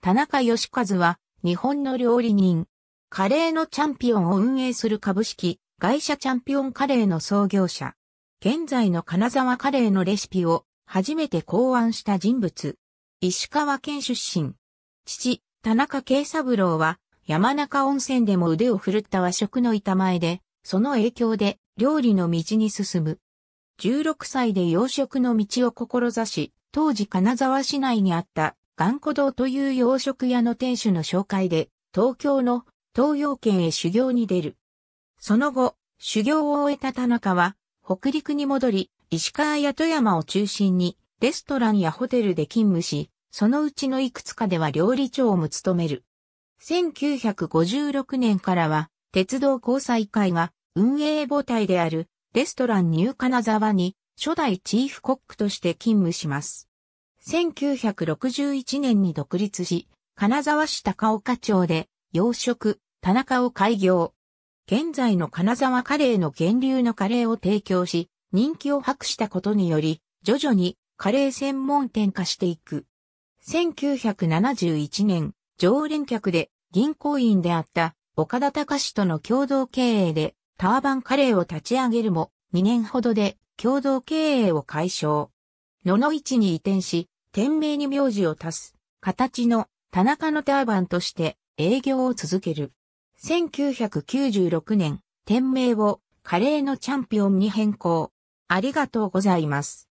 田中義和は、日本の料理人。カレーのチャンピオンを運営する株式、会社チャンピオンカレーの創業者。現在の金沢カレーのレシピを初めて考案した人物。石川県出身。父、田中慶三郎は山中温泉でも腕を振るった和食の板前で、その影響で料理の道に進む。16歳で洋食の道を志し、当時金沢市内にあった頑固堂という洋食屋の店主の紹介で、東京の東洋圏へ修行に出る。その後、修行を終えた田中は、北陸に戻り、石川や富山を中心に、レストランやホテルで勤務し、そのうちのいくつかでは料理長も務める。1956年からは、鉄道交際会が運営母体であるレストランニューカナザワに初代チーフコックとして勤務します。1961年に独立し、金沢市高岡町で、洋食、田中を開業。現在の金沢カレーの源流のカレーを提供し、人気を博したことにより、徐々にカレー専門店化していく。1971年、常連客で銀行員であった岡田隆史との共同経営でターバンカレーを立ち上げるも2年ほどで共同経営を解消。野々市に移転し、店名に名字を足す、形の田中のターバンとして営業を続ける。1996年、店名をカレーのチャンピオンに変更。ありがとうございます。